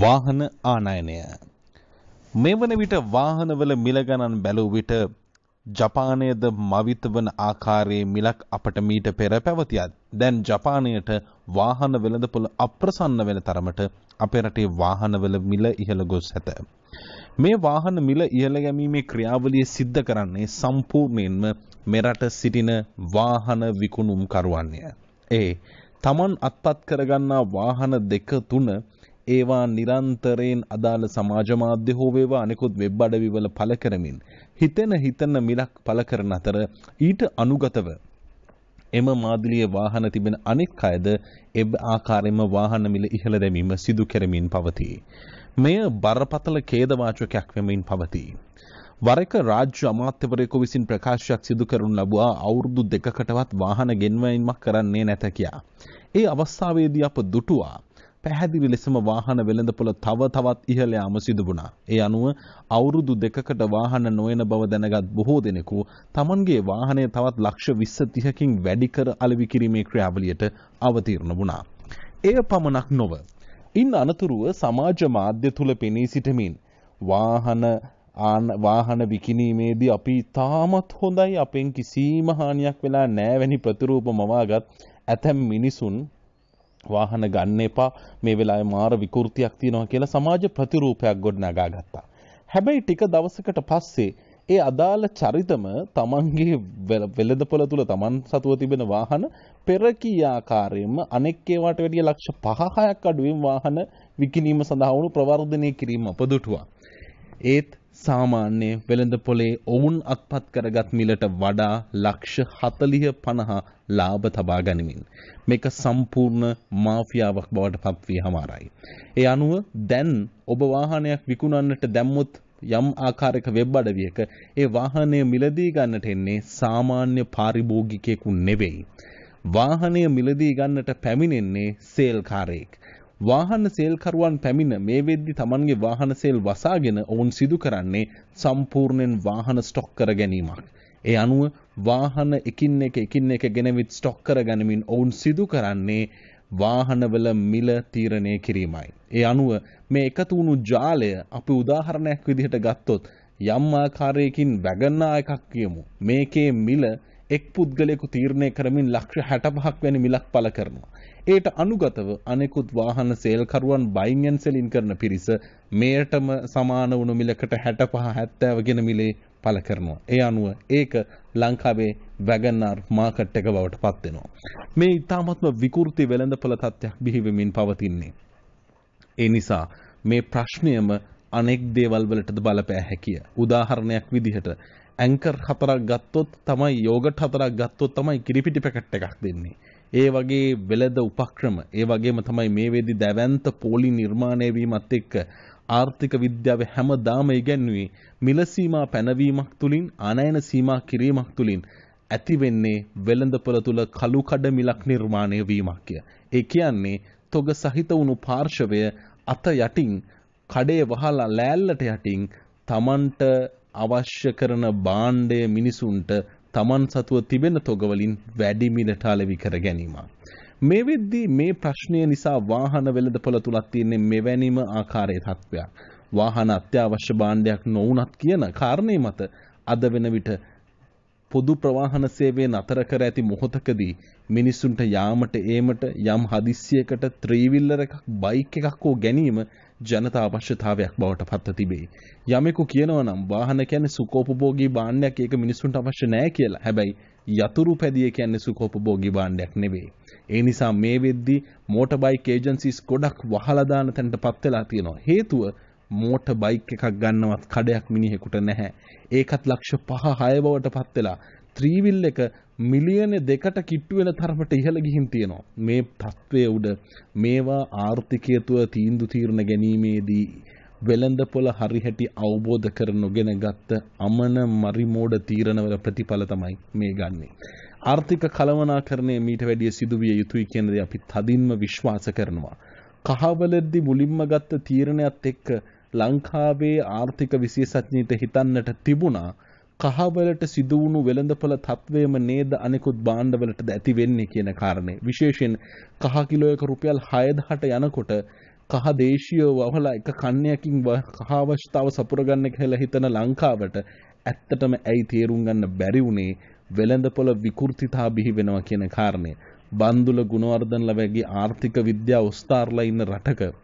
වාහන ආනයනය. මේ වන විට වාහනවල මිලගණන් බැලූ විට ජපානයද මවිත වන ආකාරයේ මිලක් අපට මීට පෙර පැවතියත් දැන් ජපානයට වාහන වෙළඳපොළ අප්‍රසන්න වෙන තරමට අපේ රටේ වාහනවල මිල ඉහළ ගොස් ඇත. මේ වාහන මිල ඉහළ ගැමීමේ ක්‍රියාවලිය සිද්ධ කරන්නේ සම්පූර්ණයෙන්ම මෙරට සිටින වාහන විකුණුම්කරුවන්ය. ඒ තමන් අත්පත් කරගන්නා වාහන දෙක තුන ඒවා නිරන්තරයෙන් අදාළ සමාජ මාධ්‍ය හෝ වේවා අනෙකුත් වෙබ් අඩවිවල පළ කරමින් හිතෙන හිතන මිලක් පළ කරන අතර ඊට අනුගතව එම මාදිලිය වාහන තිබෙන අනෙක් අයද එ ආකාරයෙන්ම වාහන මිල ඉහළ දැමීම සිදු කරමින් පවතී. මෙය බරපතල කේදවාචකයක් වෙමින් පවතී. වරක රාජ්‍ය අමාත්‍යවරයෙකු විසින් ප්‍රකාශයක් සිදු කරනු ලබවා අවුරුදු දෙකකටවත් වාහන ගෙන්වීමක් කරන්නේ නැත කියා. ඒ අවස්ථාවේදී අප දුටුවා පැහැදිලි ලෙසම වාහන වෙළඳපොළ තව තවත් ඉහළ යාම සිදු වුණා. ඒ අනුව අවුරුදු දෙකකට වාහන නොයන බව දැනගත් බොහෝ දෙනෙකු තමන්ගේ වාහනය තවත් ලක්ෂ 20 30කින් වැඩි කර අලෙවි කිරීමේ ක්‍රියාවලියට අවතීර්ණ වුණා. එය පමණක් නොව ඉන් අනතුරුව සමාජ මාධ්‍ය තුල පෙනී සිටමින් වාහන වාහන විකිනීමේදී අපි තාමත් හොඳයි අපෙන් කිසිම හානියක් වෙලා නෑවැනි ප්‍රතිරූප මවාගත් ඇතැම් මිනිසුන් වාහන ගන්න එපා මේ වෙලාවේ මාර විකෘතියක් තියෙනවා කියලා සමාජ ප්‍රතිරූපයක් ගොඩනගා ගත්තා. හැබැයි ටික දවසකට පස්සේ ඒ අදාළ චරිතම තමන්ගේ වෙළඳපොළ තුල තමන් සතුව තිබෙන වාහන පෙරකී ආකාරයෙන්ම අනෙක් ඒවාට වැඩිය ලක්ෂ 5-6ක් අඩුවෙන් වාහන විකිණීම සඳහා වුණු ප්‍රවර්ධනය කිරීම අපදුටුවා. ඒත් සාමාන්‍ය වෙළඳ පොලේ ඔවුන් අත්පත් කරගත් මිලට වඩා ලක්ෂ හතලිහ පණහා ලාභ තබා ගනිමින්. මේක සම්පූර්ණ මාෆියාවක් බවට පත්වී හමාරයි. ඒ අනුව දැන් ඔබ වාහනයක් විකුණන්නට දැම්මුත් යම් ආකාරයක වෙබ් අඩවියක ඒ වාහනය මිලදී ගන්නට එන්නේ සාමාන්‍ය පාරිභෝගිකයෙකු නෙවෙයි. වාහනය මිලදී ගන්නට පැමිණෙන්නේ සේල්කාරයෙක්. වාහන සේල්කරුවන් පැමිණ මේ වෙද්දි තමන්ගේ වාහන සේල් වසාගෙන ඔවුන් සිදු කරන්නේ සම්පූර්ණයෙන් වාහන ස්ටොක් කර ගැනීමක්. ඒ අනුව වාහන එකින් එක එකින් එක ගෙනවිත් ස්ටොක් කර ගැනමින් ඔවුන් සිදු කරන්නේ වාහනවල මිල තීරණය කිරීමයි. ඒ අනුව මේ එකතු වුණු ජාලය අපි උදාහරණයක් විදිහට ගත්තොත් යම් ආකාරයකින් වැගන්නා එකක් කියමු. මේකේ මිල එක් පුද්ගලයෙකු තීරණය කරමින් ලක්ෂ හැටපහක් වැනි මිලක් පල කරනවා. ඒට අනුගතව අනෙකුත් වාහන සේල්කරුවන් බයින්යන්සෙලින් කරන පිරිස මේයටම සමාන වුණු මිලකට හැටපහ හැත්තෑවගෙන මිලේ පල කරනවා. ඒ අනුව ඒක ලංකාවේ වැගන්නාර් මාකට් එක බවට පත්වෙනවා. මේ ඉතාමත්ම විකෘති වෙළඳ පළ තත්ත්යක් බිහිවමින් පවතින්නේ. ඒ නිසා මේ ප්‍රශ්නයම අනෙක් දේවල් වලටද බලපෑ හැකිය. උදාහරණයක් විදිහට ඇංකර් හතරක් ගත්තොත් තමයි යෝගට හතරක් ගත්තොත් තමයි කිරිපිටි පැකට් එකක් දෙන්නේ. ඒ වගේ වෙළඳ උපක්‍රම ඒ වගේම තමයි මේ වෙද්දි දැවැන්ත පෝලි නිර්මාණය වීමත් එක්ක ආර්ථික විද්‍යාවේ හැමදාම ඉගැන්වුවේ මිල සීමා පැනවීමක් තුලින් ආනයන සීමා කිරීමක් තුලින් ඇති වෙන්නේ වෙළඳපොළ තුල කළු කඩ මිලක් නිර්මාණය වීමක් කිය. ඒ කියන්නේ තොග සහිත වුණු පාර්ශවය අත යටින් කඩේ වහලා ලෑල්ලට යටින් තමන්ට අවශ්‍ය කරන භාණ්ඩය මිනිසුන්ට තමන් සතුව තිබෙන තොගවලින් වැඩිමිලට අලෙවි කර ගැනීම. මේ වෙද්දී මේ ප්‍රශ්නය නිසා වාහන වෙළඳපොළ තුලක් තියෙන්නේ මෙවැනිම ආකාරයේ තත්ත්වයක්. වාහන අත්‍යවශ්‍ය භාණ්ඩයක් නොවුනත් කියන කාරණේ මත අද වෙන විට පොදු ප්‍රවාහන සේවය නතර කර ඇති මොහොතකදී මිනිස්සුන්ට යාමට ඒමට යම් හදිස්සියකට ත්‍රීවිල්ලර එකක් බයික් එකක් හෝ ගැනීම ජනතා අවශ්‍යතාවයක් බවට පත්ව තිබේ. යමෙකු කියනවා නම් වාහන කියන්නේ සුකෝපභෝගී භාණ්ඩයක් ඒක මිනිසුන්ට අවශ්‍ය නැහැ කියලා. හැබැයි යතුරු පැදිය කියන්නේ සුකෝපභෝගී භාණ්ඩයක් නෙවෙයි. ඒ නිසා මේ වෙද්දී මෝටර් බයික් ඒජන්සිස් ගොඩක් වහලා දාන තැනට පත් වෙලා තියෙනවා. හේතුව මෝට බයික් එකක් ගන්නවත් කඩයක් මිනිහෙකුට නැහැ. ඒකත් ලක්ෂ පහ හය බවට පත් වෙලා ත්‍රීවිල් එක මිලියන දෙකට කිට්ටු වෙන තරමට ඉහළ ගිහින් තියෙනවා. මේ තත්ත්වය උඩ මේවා ආර්ථිකය තුළ තීන්දුව තීරණ ගැනීමේදී වෙළඳපොළ හරිහැටි අවබෝධ කර නොගෙන ගත්ත අමන මරිමෝඩ තීරණවල ප්‍රතිඵල තමයි මේ ගන්නෙ. ආර්ථික කලවනාකරණය මීට වැඩිය සිදුවිය යුතුයි කියන දේ අපි තදින්ම විශ්වාස කරනවා. කහවලද්දි මුලින්ම ගත්ත තීරණයත් එක්ක ලංකාවේ ආර්ථික විශේෂඥයින්ට හිතන්නට තිබුණා කහවලට සිදුවුණු වෙළඳපොළ තත්ත්වයම නේද අනෙකුත් බාණ්ඩවලටද ඇති වෙන්නේ කියන කාරණේ. විශේෂයෙන් කහ කිලෝයක රුපියල් 6000ට යනකොට කහ දේශීයව වහලා එක කන්නයකින් කහ අවශ්‍යතාව සපුරගන්න කියලා හිතන ලංකාවට ඇත්තටම ඇයි තේරුම් ගන්න බැරි වුණේ වෙළඳපොළ විකෘතිතා බිහි වෙනවා කියන කාරණේ. බන්දුල ගුණවර්ධනලා වගේ ආර්ථික විද්‍යා උස්තාරලා ඉන්න රටක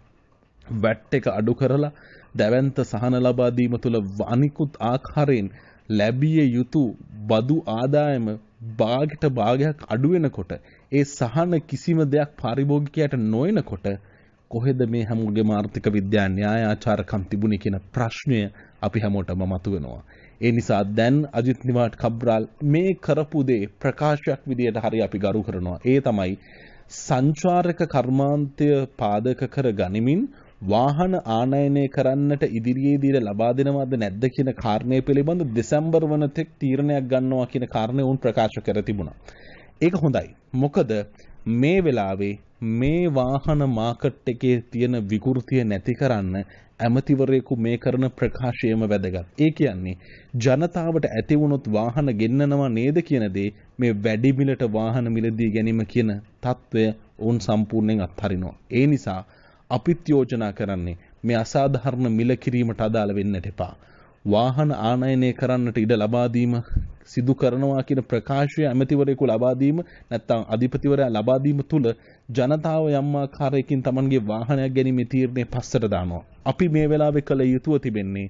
වැට් එක අඩු කරලා දැවැන්ත සහන ලබා දීම තුළ අනිකුත් ආකාරයෙන් ලැබිය යුතු බදු ආදායම භාගට භාගයක් අඩුවෙනකොට ඒ සහන කිසිම දෙයක් පාරිභෝගිකයට නොයනකොට කොහෙද මේ හැමුගේම ආර්ථික විද්‍යා න්‍යායාචාරකම් තිබුණේ කියන ප්‍රශ්නය අපි හැමෝටම මතුවෙනවා. ඒ නිසා දැන් අජිත් නිවාට් කබ්‍රාල් මේ කරපු දේ ප්‍රකාශයක් විදියට හරි අපි ගරු කරනවා. ඒ තමයි සංචාරක කර්මාන්තය පාදක කර ගනිමින් වාහන ආනයනය කරන්නට ඉදිරියේදීට ලබා දෙනවද නැද්ද කියන කාරණය පිළිබඳ දෙසැම්බර් වනතෙක් තීරණයක් ගන්නවා කියන කාරණය උන් ප්‍රකාශ කර තිබුණා. ඒක හොඳයි. මොකද මේ වෙලාවේ මේ වාහන මාකට් එකේ තියෙන විකෘතිය නැති කරන්න ඇමතිවරයෙකු මේ කරන ප්‍රකාශයම වැදගත්. ඒ කියන්නේ ජනතාවට ඇති වුණොත් වාහන ගෙන්නනවා නේද කියන දේ මේ වැඩි මිලට වාහන මිලදී ගැනීම කියන తত্ত্বය ඔවුන් සම්පූර්ණයෙන් අත්හරිනවා. ඒ නිසා අපිත් යෝජනා කරන්නේ මේ අසාධාරණ මිල කිරීමට අදාළ වෙන්නට එපා. වාහන ආනයනය කරන්නට ඉඩ ලබා දීම සිදු කරනවා කියන ප්‍රකාශය ඇමතිවරයෙකු ලබා දීම නැත්නම් අධිපතිවරයා ලබා දීම තුල ජනතාව යම් ආකාරයකින් Tamanගේ වාහනයක් ගැනීමේ තීරණය පස්සට දානවා. අපි මේ වෙලාවේ කළ යුතුව තිබෙන්නේ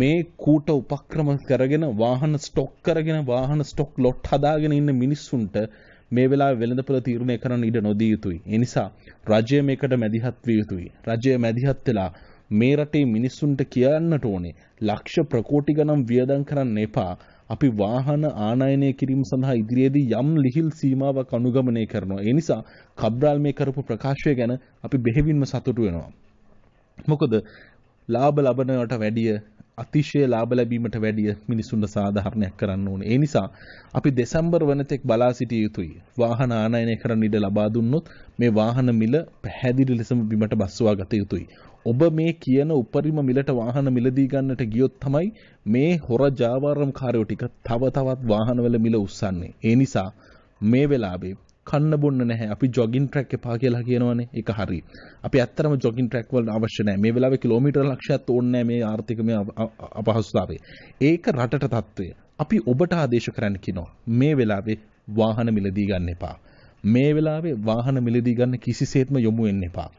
මේ කූට උපක්‍රම කරගෙන වාහන ස්ටොක් කරගෙන වාහන ස්ටොක් ලොට් හදාගෙන ඉන්න මිනිස්සුන්ට මේ වෙලා වෙළඳපොළ තීරණය කරන්න ඉඩ නොදී යුතුයි. ඒ නිසා රජය මේකට මැදිහත් විය යුතුයි. රජය මැදිහත් වෙලා මේ රටේ මිනිස්සුන්ට කියන්නට ඕනේ ලක්ෂ ප්‍රකෝටි ගණන් වියදම් කරන්න එපා. අපි වාහන ආනයනය කිරීම සඳහා ඉදිරියේදී යම් ලිහිල් සීමාවක් අනුගමනය කරනවා. ඒ නිසා කබ්‍රාල් මේ කරපු ප්‍රකාශය ගැන අපි බෙහෙවින්ම සතුටු වෙනවා. මොකද ලාභ ලබනවට වැඩිය අතිශය ලාභ ලැබීමට වැඩිය මිනිසුන්ට සාධාරණයක් කරන්න ඕනේ. ඒ නිසා අපි දෙසැම්බර් වෙනතෙක් බලා සිටිය යුතුයි. වාහන ආනයනය කරන්න ඉඩ ලබා දුන්නොත් මේ වාහන මිල පැහැදිලි ලෙසම බිමට බස්සවා ගත යුතුයි. ඔබ මේ කියන උපරිම මිලට වාහන මිලදී ගන්නට ගියොත් තමයි මේ හොර ජාවාරම් කාරයෝ ටික තව තවත් වාහනවල මිල උස්සන්නේ. ඒ නිසා මේ වෙලාවේ කන්න බොන්න නැහැ. අපි ජොගින් ට්‍රැක් එපා කියලා කියනවනේ. ඒක හරි. අපි ඇත්තටම ජොගින් ට්‍රැක් වල අවශ්‍ය නැහැ. මේ වෙලාවේ කිලෝමීටර ලක්ෂයක් ඕනේ මේ ආර්ථිකමය අපහසුතාවයේ. ඒක රටට තත්ත්වය. අපි ඔබට ආදේශ කරන්න කියනවා. මේ වෙලාවේ වාහන මිලදී ගන්න එපා. මේ වෙලාවේ වාහන මිලදී ගන්න කිසිසේත්ම යොමු වෙන්න එපා.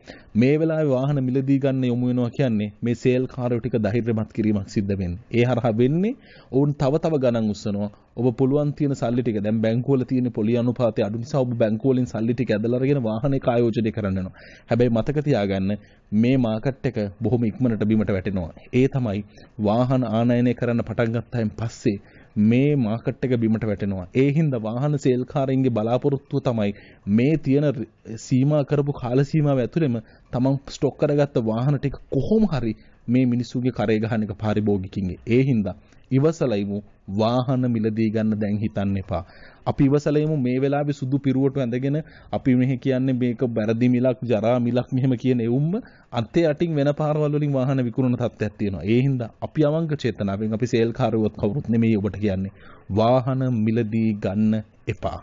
මේ වෙලාවේ වාහන මිලදී ගන්න යොමු වෙනවා කියන්නේ මේ සේල් කාරෝ ටික ධෛර්යමත් කිරීමක් සිද්ධ වෙන්නේ. ඒ හරහා වෙන්නේ ඔවුන් තව තව ගණන් උස්සනවා. ඔබ පුළුවන් තියෙන සල්ලි ටික දැන් බැංකුවල තියෙන පොලි අනුපාතය අඩු නිසා ඔබ බැංකුවලින් සල්ලි ටික ඇදලා අරගෙන වාහනේ කායෝජනය කරන්නනවා. හැබැයි මතක තියාගන්න මේ මාකට් එක බොහොම ඉක්මනට බිමට වැටෙනවා. ඒ තමයි වාහන ආනයනය කරන්න පටන් ගත්තායින් පස්සේ මේ මාකට් එක බිමට වැටෙනවා. ඒ හින්දා වාහන සේල්කාරයින්ගේ බලාපොරොත්තුව තමයි මේ තියෙන සීමා කරපු කාල සීමාව ඇතුළෙම තමන් ස්ටොක් කරගත්ත වාහන ටික කොහොම හරි මේ මිනිස්සුගේ කරේ ගහන එක පාරිභෝගිකින්ගේ. ඒ හින්දා ඉවසලයිමු වාහන මිලදී ගන්න දැන් හිතන්න එපා. අපි ඉවසලයිමු මේ වෙලාවේ සුදු පිරුවට ඇඳගෙන අපි මෙහි කියන්නේ මේක බැරදි මිලක් ජරා මිලක් මෙහෙම කියන එවුම්ම අතේ අටින් වෙන පාරවල් වලින් වාහන විකුණන තත්ත්වයක් තියෙනවා. ඒ හින්දා අපි අවංක චේතනාවෙන් අපි සේල්කාරයොත් කවුරුත් නෙමෙයි ඔබට කියන්නේ වාහන මිලදී ගන්න එපා.